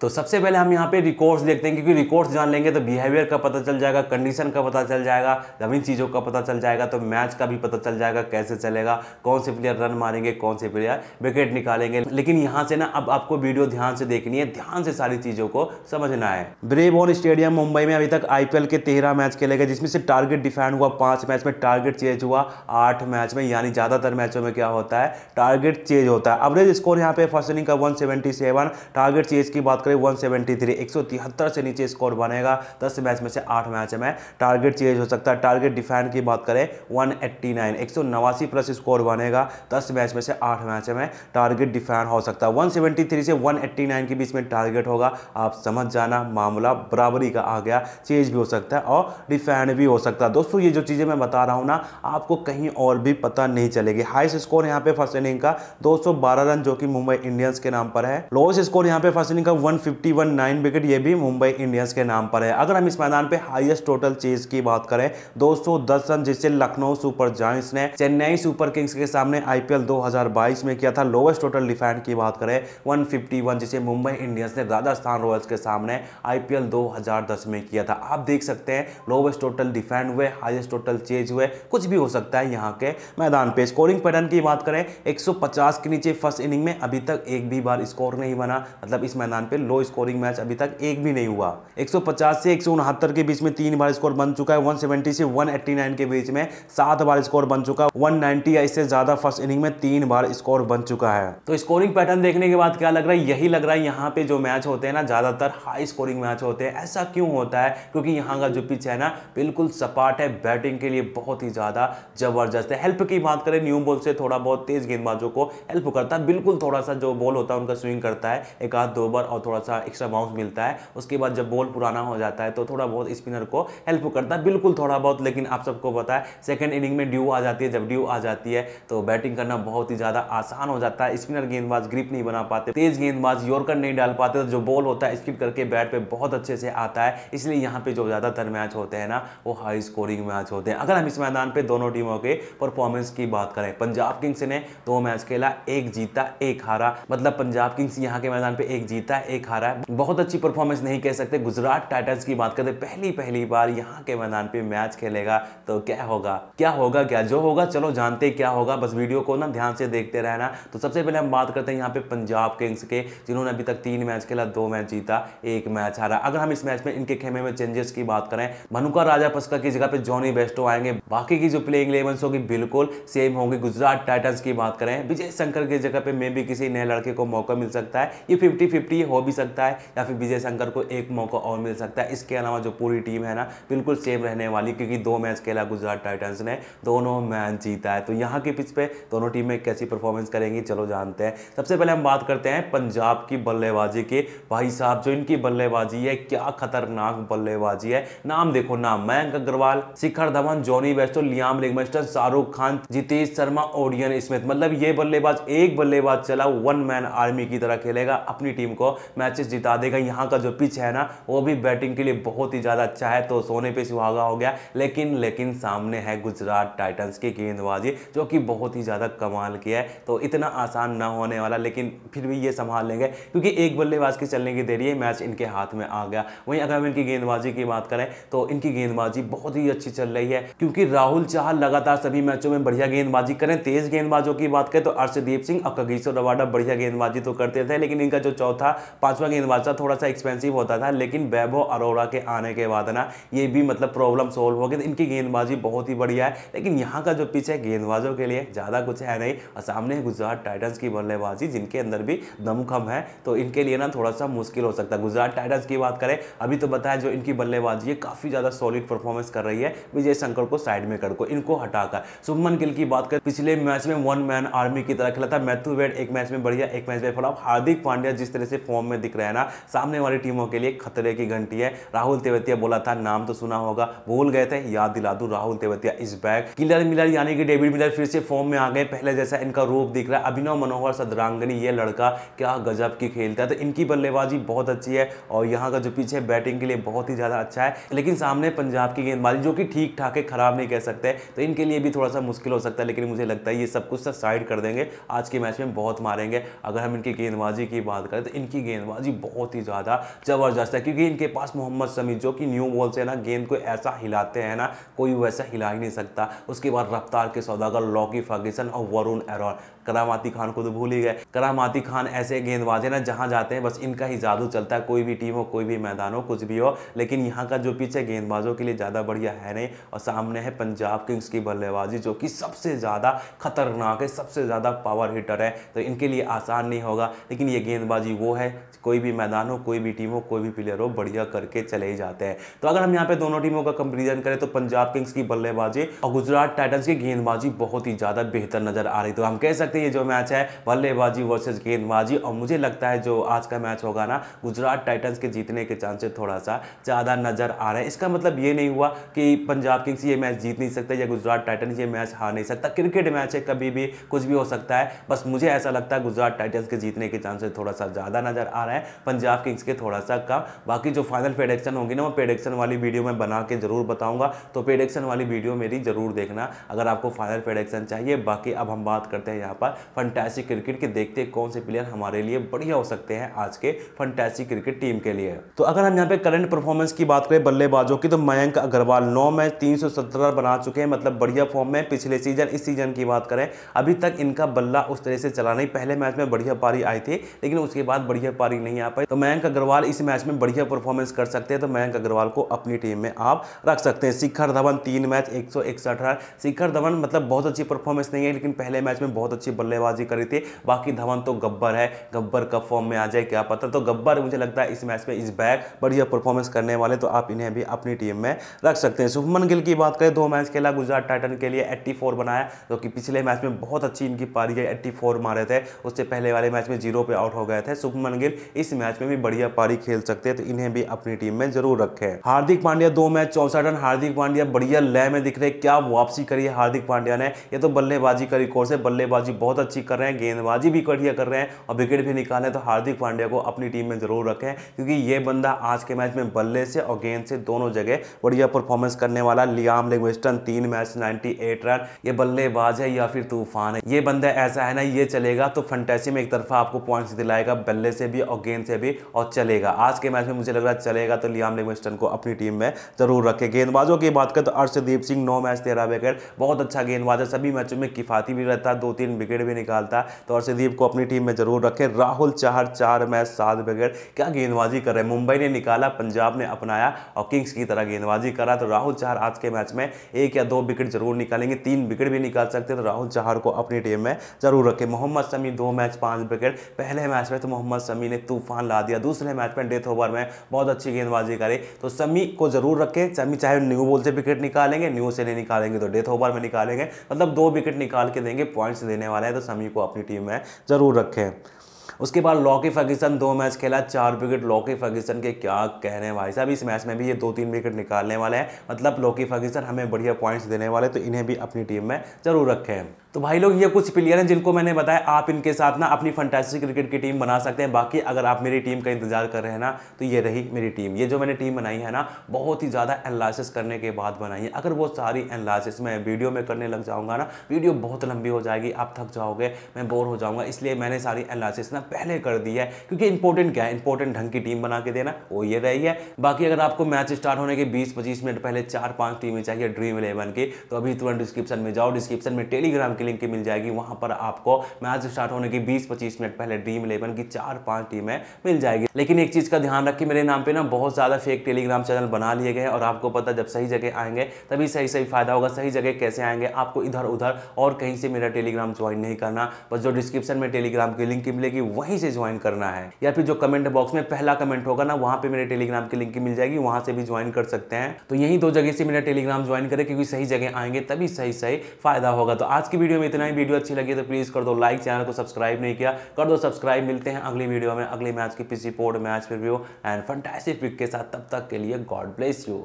तो सबसे पहले हम यहाँ पे रिकॉर्ड्स देखते हैं क्योंकि रिकॉर्ड्स जान लेंगे तो बिहेवियर का पता चल जाएगा कंडीशन का पता चल जाएगा नवीन चीज़ों का पता चल जाएगा तो मैच का भी पता चल जाएगा कैसे चलेगा कौन से प्लेयर रन मारेंगे कौन से प्लेयर विकेट निकालेंगे लेकिन यहाँ से ना अब आपको वीडियो ध्यान से देखनी है ध्यान से सारी चीज़ों को समझना है ब्रेव ऑन स्टेडियम मुंबई में अभी तक आईपीएल के तेरह मैच खेले गए जिसमें से टारगेट डिफेंड हुआ पाँच मैच में टारगेट चेंज हुआ आठ मैच में यानी ज़्यादातर मैचों में क्या होता है टारगेट चेंज होता है एवरेज स्कोर यहाँ पे फर्स्ट इनिंग का वन टारगेट चेंज की बात करें 173 173 से नीचे स्कोर बनेगा 10 मैच में से 8 मैच में टारगेट चेंज हो सकता है टारगेट डिफेंड की बात करें 189 189 प्लस स्कोर बनेगा 10 मैच में से 8 मैच में टारगेट डिफेंड हो सकता है 173 से 189 के बीच में टारगेट होगा आप समझ जाना मामला बराबरी का आ गया चेंज भी हो सकता है और डिफेंड भी हो सकता है दोस्तों ये जो चीज़ें मैं बता रहा हूँ ना आपको कहीं और भी पता नहीं चलेगी हाइस स्कोर यहाँ पे फर्स्ट इनिंग का 212 रन जो कि मुंबई इंडियंस के नाम पर है लोएस्ट स्कोर यहाँ पे फर्स्ट इनिंग का वन 151 नाइन विकेट ये भी मुंबई इंडियंस के नाम पर है अगर हम इस मैदान पे हाईएस्ट टोटल चेज की बात करें 210 रन जिससे लखनऊ सुपर जॉय ने चेन्नई सुपर किंग्स के सामने आईपीएल 2022 में किया था लोवेस्ट टोटल डिफेंड की बात करें 151 जिसे मुंबई इंडियंस ने राजस्थान रॉयल्स के सामने आईपीएल 2010 में किया था आप देख सकते हैं लोवेस्ट टोटल डिफेंड हुए हाइएस्ट टोटल चेज हुए कुछ भी हो सकता है यहाँ के मैदान पे स्कोरिंग पैटर्न की बात करें 150 के नीचे फर्स्ट इनिंग में अभी तक एक भी बार स्कोर नहीं बना मतलब इस मैदान पे लो स्कोरिंग मैच अभी तक एक भी नहीं हुआ 150 से एक के बीच में तीन बार स्कोर बन चुका है 170 से 189 के बीच में सात बार स्कोर बन चुका है 190 या इससे ज़्यादा फर्स्ट इनिंग में तीन बार स्कोर बन चुका है तो स्कोरिंग पैटर्न देखने के बाद क्या लग रहा है यही लग रहा है यहाँ पे जो मैच होते हैं ना ज़्यादातर हाई स्कोरिंग मैच होते हैं ऐसा क्यों होता है क्योंकि यहाँ का जो पिच है ना बिल्कुल सपाट है बैटिंग के लिए बहुत ही ज़्यादा जबरदस्त है हेल्प की बात करें न्यू बॉल से थोड़ा बहुत तेज़ गेंदबाजों को हेल्प करता है बिल्कुल थोड़ा सा जो बॉल होता है उनका स्विंग करता है एक आध दो बार और थोड़ा सा एक्स्ट्रा बाउंस मिलता है उसके बाद जब बॉल पुराना हो जाता है तो थोड़ा बहुत स्पिनर को हेल्प करता है बिल्कुल थोड़ा बहुत लेकिन आप सबको पता है सेकेंड इनिंग में ड्यू आ जाती है जब ड्यू आ जाती है तो बैटिंग करना बहुत ही ज़्यादा आसान हो जाता है स्पिनर गेंदबाज ग्रिप नहीं बना पाते तेज गेंदबाज योरकर नहीं डाल पाते तो जो बॉल होता है स्किप करके बैट पर बहुत अच्छे से आता है इसलिए यहाँ पर जो ज़्यादातर मैच होते हैं ना वो हाई स्कोरिंग मैच होते हैं अगर हम इस मैदान पर दोनों टीमों के परफॉर्मेंस की बात करें पंजाब किंग्स ने दो मैच खेला एक जीता एक हारा मतलब पंजाब किंग्स यहाँ के मैदान पर एक जीता एक दिखा रहा है बहुत अच्छी परफॉर्मेंस नहीं कह सकते गुजरात टाइटन्स की बात करते पहली पहली बार यहाँ के मैदान पे मैच खेलेगा तो क्या होगा क्या होगा क्या जो होगा चलो जानते क्या होगा बस वीडियो को ना ध्यान से देखते रहना तो सबसे पहले हम बात करते हैं यहाँ पे पंजाब किंग्स के जिन्होंने अभी तक तीन मैच खेला दो मैच जीता एक मैच हारा अगर हम इस मैच में इनके खेमे में चेंजेस की बात करें मनुका राजा पस्का की जगह पे जॉनी बेस्टो आएंगे बाकी की जो प्लेइंग इलेवन होगी बिल्कुल सेम होगी गुजरात टाइटन्स की बात करें विजय शंकर की जगह पे मे भी किसी नए लड़के को मौका मिल सकता है ये फिफ्टी फिफ्टी हो भी सकता है या फिर विजय शंकर को एक मौका और मिल सकता है इसके अलावा जो पूरी टीम है ना बिल्कुल सेम रहने वाली क्योंकि दो मैच खेला गुजरात टाइटन्स ने दोनों मैच जीता है तो यहाँ के पिच पे दोनों टीमें कैसी परफॉर्मेंस करेंगी चलो जानते हैं सबसे पहले हम बात करते हैं पंजाब की बल्लेबाजी की भाई साहब जो इनकी बल्लेबाजी है क्या खतरनाक बल्लेबाजी है नाम देखो नाम Mayank Agarwal Shikhar Dhawan Jonny Bairstow Liam Livingstone Shahrukh Khan Jitesh Sharma Odean Smith मतलब ये बल्लेबाज एक बल्लेबाज चला वन मैन आर्मी की तरह खेलेगा अपनी टीम को मैचेस जिता देगा यहाँ का जो पिच है ना वो भी बैटिंग के लिए बहुत ही ज़्यादा अच्छा है तो सोने पे सुहागा हो गया लेकिन लेकिन सामने है गुजरात टाइटन्स की गेंदबाजी जो कि बहुत ही ज़्यादा कमाल की है तो इतना आसान ना होने वाला लेकिन फिर भी ये संभाल लेंगे क्योंकि एक बल्लेबाज के चलने की देरी है मैच इनके हाथ में आ गया वहीं अगर हम इनकी गेंदबाजी की बात करें तो इनकी गेंदबाजी बहुत ही अच्छी चल रही है क्योंकि राहुल चाह लगातार सभी मैचों में बढ़िया गेंदबाजी करें तेज गेंदबाजों की बात करें तो अर्षदीप सिंह और कगीश्वर रवाडा बढ़िया गेंदबाजी तो करते थे लेकिन इनका जो चौथा पांचवा गेंदबाज था थोड़ा सा एक्सपेंसिव होता था लेकिन वैभव अरोड़ा के आने के बाद ना ये भी मतलब प्रॉब्लम सॉल्व हो गई तो इनकी गेंदबाजी बहुत ही बढ़िया है लेकिन यहाँ का जो पिच है गेंदबाजों के लिए ज़्यादा कुछ है नहीं और सामने है गुजरात टाइटन्स की बल्लेबाजी जिनके अंदर भी दमखम है तो इनके लिए ना थोड़ा सा मुश्किल हो सकता है गुजरात टाइटन्स की बात करें अभी तो बताया जो इनकी बल्लेबाजी है काफ़ी ज़्यादा सॉलिड परफॉर्मेंस कर रही है विजय शंकर को साइड में कर को इनको हटाकर सुमन गिल की बात करें पिछले मैच में वन मैन आर्मी की तरह खेला था मैथ्यू वेड एक मैच में बढ़िया एक मैच में फलाफ हार्दिक पांड्या जिस तरह से फॉर्म में में दिख रहे हैं ना सामने वाली टीमों के लिए खतरे की घंटी है राहुल तेवतिया बोला था नाम तो सुना होगा भूल गए थे याद दिला दू राहुल तेवतिया इस बैग किलर मिलर यानी कि डेविड मिलर फिर से फॉर्म में आ गए पहले जैसा इनका रूप दिख रहा है अभिनव मनोहर सदरांगनी ये लड़का क्या गजब की खेलता है तो इनकी बल्लेबाजी बहुत अच्छी है और यहाँ का जो पीछे बैटिंग के लिए बहुत ही ज़्यादा अच्छा है लेकिन सामने पंजाब की गेंदबाजी जो कि ठीक ठाक है खराब नहीं कह सकते तो इनके लिए भी थोड़ा सा मुश्किल हो सकता है लेकिन मुझे लगता है ये सब कुछ तो साइड कर देंगे आज के मैच में बहुत मारेंगे अगर हम इनकी गेंदबाजी की बात करें तो इनकी गेंद गेंदबाजी बहुत ही ज़्यादा ज़बरदस्त है क्योंकि इनके पास मोहम्मद समी जो कि न्यू बॉल से ना गेंद को ऐसा हिलाते हैं ना कोई वैसा हिला ही नहीं सकता उसके बाद रफ्तार के सौदागर लॉकी फर्गिसन और वरुण एरॉन करामाती खान को तो भूल ही गए करामाती खान ऐसे गेंदबाज है ना जहाँ जाते हैं बस इनका ही जादू चलता है कोई भी टीम हो कोई भी मैदान हो कुछ भी हो लेकिन यहाँ का जो पीछे गेंदबाजों के लिए ज़्यादा बढ़िया है नहीं और सामने है पंजाब किंग्स की बल्लेबाजी जो कि सबसे ज़्यादा खतरनाक है सबसे ज़्यादा पावर हिटर है तो इनके लिए आसान नहीं होगा लेकिन ये गेंदबाजी वो है कोई भी मैदान हो कोई भी टीम हो कोई भी प्लेयर हो बढ़िया करके चले ही जाते हैं तो अगर हम यहाँ पे दोनों टीमों का कंपेरिजन करें तो पंजाब किंग्स की बल्लेबाजी और गुजरात टाइटन्स की गेंदबाजी बहुत ही ज़्यादा बेहतर नजर आ रही तो हम कह सकते हैं ये जो मैच है बल्लेबाजी वर्सेज गेंदबाजी और मुझे लगता है जो आज का मैच होगा ना गुजरात टाइटन्स के जीतने के चांसेस थोड़ा सा ज़्यादा नज़र आ रहे हैं इसका मतलब ये नहीं हुआ कि पंजाब किंग्स ये मैच जीत नहीं सकता या गुजरात टाइटन्स ये मैच हार नहीं सकता क्रिकेट मैच है कभी भी कुछ भी हो सकता है बस मुझे ऐसा लगता है गुजरात टाइटन्स के जीतने के चांसेस थोड़ा सा ज़्यादा नज़र आ रहे हैं पंजाब किंग्स के थोड़ा सा कम बाकी जो फाइनल प्रेडिक्शन होंगी ना वो प्रेडिक्शन वाली वीडियो में बना के ज़रूर बताऊँगा तो प्रेडिक्शन वाली वीडियो मेरी ज़रूर देखना अगर आपको फाइनल प्रेडिक्शन चाहिए बाकी अब हम बात करते हैं यहाँ पर फंटैसी क्रिकेट के देखते हैं कौन से प्लेयर हमारे लिए बढ़िया हो सकते हैं आज के फंटैसी क्रिकेट टीम के लिए तो अगर हम यहाँ पे करंट परफॉर्मेंस की बात करें बल्लेबाजों की तो मयंक अग्रवाल नौ मैच तीन बना चुके हैं मतलब बढ़िया फॉर्म में पिछले सीजन इस सीजन की बात करें अभी तक इनका बल्ला उस तरह से चला नहीं पहले मैच में बढ़िया पारी आई थी लेकिन उसके बाद बढ़िया पारी नहीं आ पाई तो मयंक अग्रवाल इस मैच में बढ़िया परफॉर्मेंस कर सकते हैं तो मयंक अग्रवाल को अपनी टीम में आप रख सकते हैं शिखर धवन तीन मैच एक सौ रन शिखर धवन मतलब बहुत अच्छी परफॉर्मेंस नहीं है लेकिन पहले मैच में बहुत अच्छी अच्छी बल्लेबाजी करी थी बाकी धवन तो गब्बर है गब्बर कब फॉर्म में आ जाए क्या पता तो गब्बर मुझे लगता है इस मैच में इस बैक बढ़िया परफॉर्मेंस करने वाले तो आप इन्हें भी अपनी टीम में रख सकते हैं शुभमन गिल की बात करें दो मैच खेला गुजरात टाइटन के लिए एट्टी बनाया जो कि पिछले मैच में बहुत अच्छी इनकी पारी है एट्टी मारे थे उससे पहले वाले मैच में जीरो पे आउट हो गए थे शुभमन गिल इस मैच में भी बढ़िया पारी खेल सकते हैं तो इन्हें भी अपनी टीम में जरूर रखे हार्दिक पांड्या दो मैच चौसठ रन हार्दिक पांड्या बढ़िया लय में दिख रहे क्या वापसी करी है हार्दिक पांड्या ने ये तो बल्लेबाजी का रिकॉर्ड है बल्लेबाजी बहुत अच्छी कर रहे हैं गेंदबाजी भी बढ़िया कर रहे हैं और विकेट भी निकालें तो हार्दिक पांड्या को अपनी टीम में ज़रूर रखें क्योंकि ये बंदा आज के मैच में बल्ले से और गेंद से दोनों जगह बढ़िया परफॉर्मेंस करने वाला लियाम लिंग्विस्टन तीन मैच नाइनटी रन ये बल्लेबाज है या फिर तूफान है ये बंदा ऐसा है ना ये चलेगा तो फंटेसी में एक तरफा आपको पॉइंट्स दिलाएगा बल्ले से भी और गेंद से भी और चलेगा आज के मैच में मुझे लग रहा है चलेगा तो लियाम लिंग्विस्टन को अपनी टीम में जरूर रखे गेंदबाजों की बात करें तो अर्षदीप सिंह नौ मैच तेरह विकेट बहुत अच्छा गेंदबाज है सभी मैचों में किफाती भी रहता है दो तीन विकेट विकेट भी निकालता है तो हर्षदीप को अपनी टीम में जरूर रखें राहुल चार चार मैच सात विकेट क्या गेंदबाजी कर रहे हैं मुंबई ने निकाला पंजाब ने अपनाया और किंग्स की तरह गेंदबाजी करा तो राहुल चार आज के मैच में एक या दो विकेट जरूर निकालेंगे तीन विकेट भी निकाल सकते हैं तो राहुल चाहर को अपनी टीम में जरूर रखें मोहम्मद शमी दो मैच पाँच विकेट पहले मैच में तो मोहम्मद शमी ने तूफान ला दिया दूसरे मैच में डेथ ओवर में बहुत अच्छी गेंदबाजी करी तो शमी को जरूर रखें शमी चाहे न्यू बॉल से विकेट निकालेंगे न्यू से नहीं निकालेंगे तो डेथ ओवर में निकालेंगे मतलब दो विकेट निकाल के देंगे पॉइंट्स देने वाले वाला है तो समी को अपनी टीम में ज़रूर रखें उसके बाद लॉकी फर्गिसन दो मैच खेला चार विकेट लॉकी फर्गिसन के क्या कह रहे हैं भाई साहब इस मैच में भी ये दो तीन विकेट निकालने वाले हैं मतलब लॉकी फर्गिसन हमें बढ़िया पॉइंट्स देने वाले तो इन्हें भी अपनी टीम में ज़रूर रखें तो भाई लोग ये कुछ प्लेयर हैं जिनको मैंने बताया आप इनके साथ ना अपनी फंटासी क्रिकेट की टीम बना सकते हैं बाकी अगर आप मेरी टीम का इंतजार कर रहे हैं ना तो ये रही मेरी टीम ये जो मैंने टीम बनाई है ना बहुत ही ज़्यादा एनालिसिस करने के बाद बनाई है अगर वो सारी एनालिसिस मैं वीडियो में करने लग जाऊँगा ना वीडियो बहुत लंबी हो जाएगी आप थक जाओगे मैं बोर हो जाऊँगा इसलिए मैंने सारी एनालिसिस ना पहले कर दी है क्योंकि इंपॉर्टेंट क्या है इंपॉर्टेंट ढंग की टीम बना के देना वो ये रही है बाकी अगर आपको मैच स्टार्ट होने के बीस पच्चीस मिनट पहले चार पाँच टीमें चाहिए ड्रीम इलेवन की तो अभी तुरंत डिस्क्रिप्शन में जाओ डिस्क्रिप्शन में टेलीग्राम की लिंक मिल जाएगी वहां पर आपको मैच स्टार्ट होने की बीस पच्चीस मिनट पहले ड्रीम इलेवन की चार पांच टीमें मिल जाएगी लेकिन एक चीज़ का ध्यान रखिए मेरे नाम पर ना बहुत ज़्यादा फेक टेलीग्राम चैनल बना लिए गए और आपको पता जब सही जगह आएंगे तभी सही सही फ़ायदा होगा सही जगह कैसे आएंगे आपको इधर उधर और कहीं से मेरा टेलीग्राम ज्वाइन नहीं करना बस जो डिस्क्रिप्शन में टेलीग्राम की लिंक मिलेगी वहीं से ज्वाइन करना है या फिर जो कमेंट बॉक्स में पहला कमेंट होगा ना वहां पे मेरे टेलीग्राम की लिंक मिल जाएगी वहां से भी ज्वाइन कर सकते हैं तो यही दो जगह से मेरा टेलीग्राम ज्वाइन करें क्योंकि सही जगह आएंगे तभी सही सही फायदा होगा तो आज की वीडियो में इतना ही वीडियो अच्छी लगी तो प्लीज़ कर दो लाइक चैनल को सब्सक्राइब नहीं किया कर दो सब्सक्राइब मिलते हैं अगली वीडियो में अगले मैच की पिछली पोर्ट मैच रिव्यू एंड फंटेसिफिक पिक के साथ तब तक के लिए गॉड ब्लेस यू